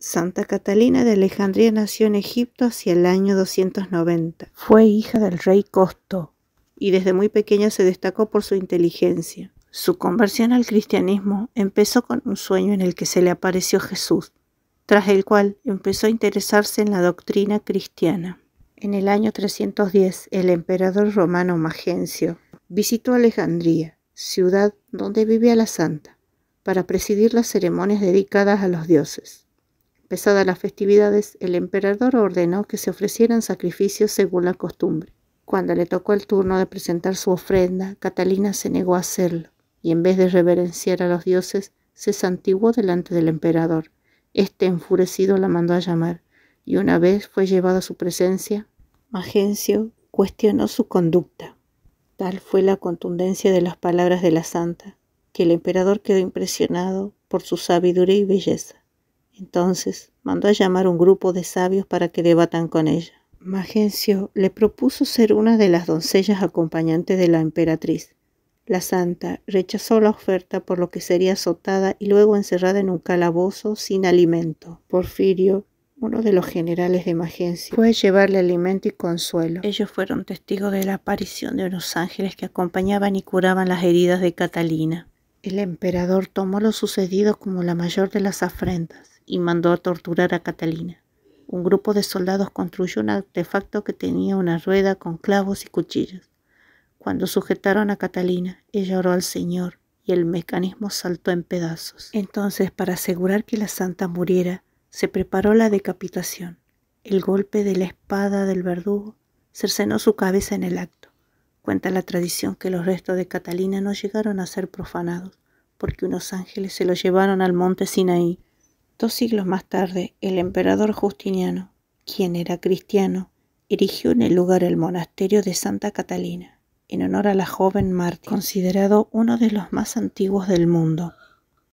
Santa Catalina de Alejandría nació en Egipto hacia el año 290. Fue hija del rey Costo y desde muy pequeña se destacó por su inteligencia. Su conversión al cristianismo empezó con un sueño en el que se le apareció Jesús, tras el cual empezó a interesarse en la doctrina cristiana. En el año 310, el emperador romano Magencio visitó Alejandría, ciudad donde vivía la santa, para presidir las ceremonias dedicadas a los dioses. Pesadas las festividades, el emperador ordenó que se ofrecieran sacrificios según la costumbre. Cuando le tocó el turno de presentar su ofrenda, Catalina se negó a hacerlo, y en vez de reverenciar a los dioses, se santiguó delante del emperador. Este enfurecido la mandó a llamar, y una vez fue llevada a su presencia, Magencio cuestionó su conducta. Tal fue la contundencia de las palabras de la santa, que el emperador quedó impresionado por su sabiduría y belleza. Entonces mandó a llamar un grupo de sabios para que debatan con ella. Magencio le propuso ser una de las doncellas acompañantes de la emperatriz. La santa rechazó la oferta por lo que sería azotada y luego encerrada en un calabozo sin alimento. Porfirio, uno de los generales de Magencio, fue a llevarle alimento y consuelo. Ellos fueron testigos de la aparición de unos ángeles que acompañaban y curaban las heridas de Catalina. El emperador tomó lo sucedido como la mayor de las afrentas y mandó a torturar a Catalina. Un grupo de soldados construyó un artefacto que tenía una rueda con clavos y cuchillos. Cuando sujetaron a Catalina, ella oró al Señor y el mecanismo saltó en pedazos. Entonces, para asegurar que la santa muriera, se preparó la decapitación. El golpe de la espada del verdugo cercenó su cabeza en el acto. Cuenta la tradición que los restos de Catalina no llegaron a ser profanados, porque unos ángeles se los llevaron al monte Sinaí Dos siglos más tarde, el emperador Justiniano, quien era cristiano, erigió en el lugar el monasterio de Santa Catalina, en honor a la joven mártir, considerado uno de los más antiguos del mundo.